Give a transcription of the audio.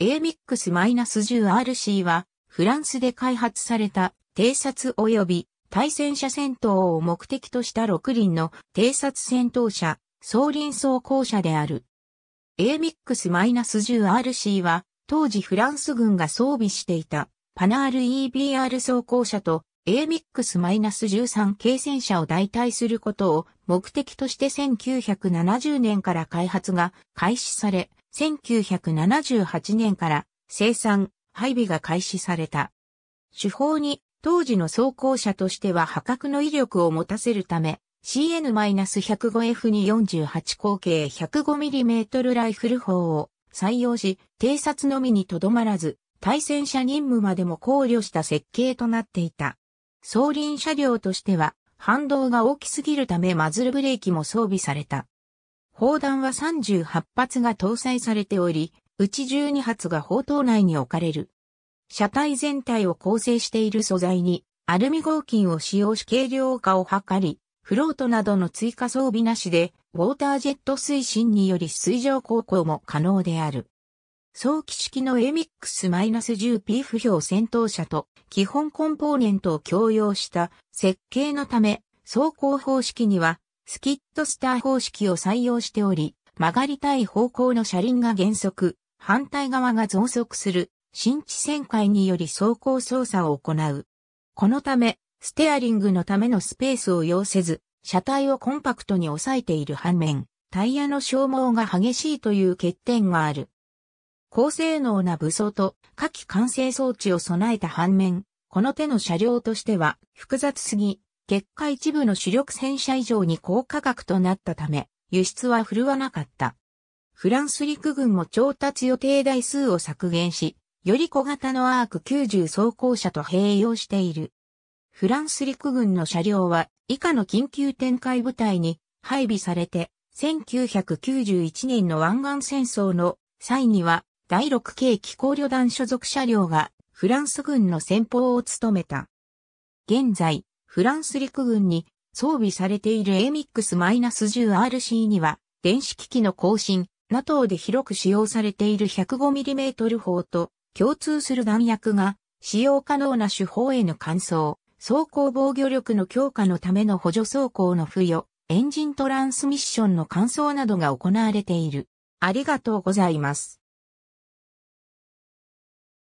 AMIX-10RC は、フランスで開発された、偵察及び対戦車戦闘を目的とした6輪の偵察戦闘車、総輪装甲車である。AMIX-10RC は、当時フランス軍が装備していた、パナール EBR 装甲車と AMIX-13 軽戦車を代替することを目的として1970年から開発が開始され、1978年から生産、配備が開始された。手法に当時の装甲車としては破格の威力を持たせるため、CN-105F に48口径 105mm ライフル砲を採用し、偵察のみにとどまらず、対戦車任務までも考慮した設計となっていた。装輪車両としては、反動が大きすぎるためマズルブレーキも装備された。砲弾は38発が搭載されており、うち12発が砲塔内に置かれる。車体全体を構成している素材に、アルミ合金を使用し軽量化を図り、フロートなどの追加装備なしで、ウォータージェット推進により水上航行も可能である。早期式の a m x 1 0 p 不評戦闘車と基本コンポーネントを共用した設計のため、走行方式にはスキットスター方式を採用しており、曲がりたい方向の車輪が減速、反対側が増速する、新地旋回により走行操作を行う。このため、ステアリングのためのスペースを要せず、車体をコンパクトに抑えている反面、タイヤの消耗が激しいという欠点がある。高性能な武装と下記完成装置を備えた反面、この手の車両としては複雑すぎ、結果一部の主力戦車以上に高価格となったため、輸出は振るわなかった。フランス陸軍も調達予定台数を削減し、より小型のアーク90装甲車と併用している。フランス陸軍の車両は以下の緊急展開部隊に配備されて、1991年の湾岸戦争の際には第6系機甲旅団所属車両がフランス軍の先方を務めた。現在、フランス陸軍に装備されている a m x 1 0 r c には、電子機器の更新、NATO で広く使用されている 105mm 砲と共通する弾薬が使用可能な手法への換装、走行防御力の強化のための補助走行の付与、エンジントランスミッションの換装などが行われている。ありがとうございます。